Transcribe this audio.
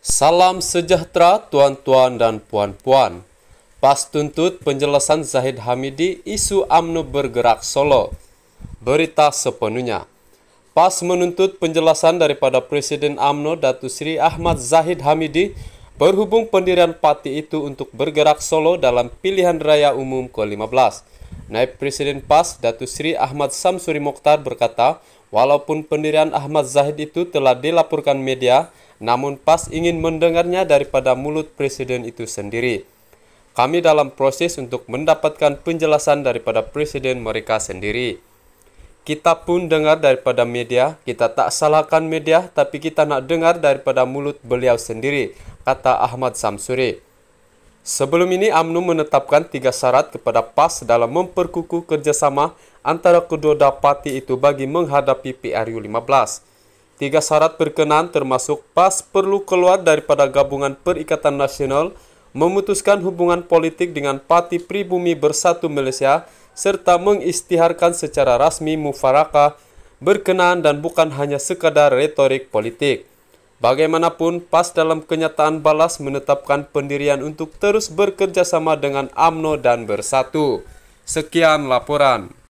Salam sejahtera tuan-tuan dan puan-puan. Pas tuntut penjelasan Zahid Hamidi isu UMNO bergerak Solo. Berita sepenuhnya. Pas menuntut penjelasan daripada Presiden AMNO Datu Sri Ahmad Zahid Hamidi berhubung pendirian parti itu untuk bergerak Solo dalam pilihan raya umum ke-15. Naib Presiden PAS Datu Sri Ahmad Samsuri Mokhtar berkata, walaupun pendirian Ahmad Zahid itu telah dilaporkan media, namun PAS ingin mendengarnya daripada mulut presiden itu sendiri. Kami dalam proses untuk mendapatkan penjelasan daripada presiden mereka sendiri. Kita pun dengar daripada media, kita tak salahkan media, tapi kita nak dengar daripada mulut beliau sendiri, kata Ahmad Samsuri. Sebelum ini, UMNO menetapkan tiga syarat kepada PAS dalam memperkukuh kerjasama antara kedua dapati itu bagi menghadapi PRU 15. Tiga syarat berkenan termasuk PAS perlu keluar daripada gabungan Perikatan Nasional, memutuskan hubungan politik dengan Parti Pribumi Bersatu Malaysia, serta mengistiharkan secara rasmi mufarakah berkenan dan bukan hanya sekadar retorik politik. Bagaimanapun, PAS dalam kenyataan balas menetapkan pendirian untuk terus bekerjasama dengan AMNO dan Bersatu. Sekian laporan.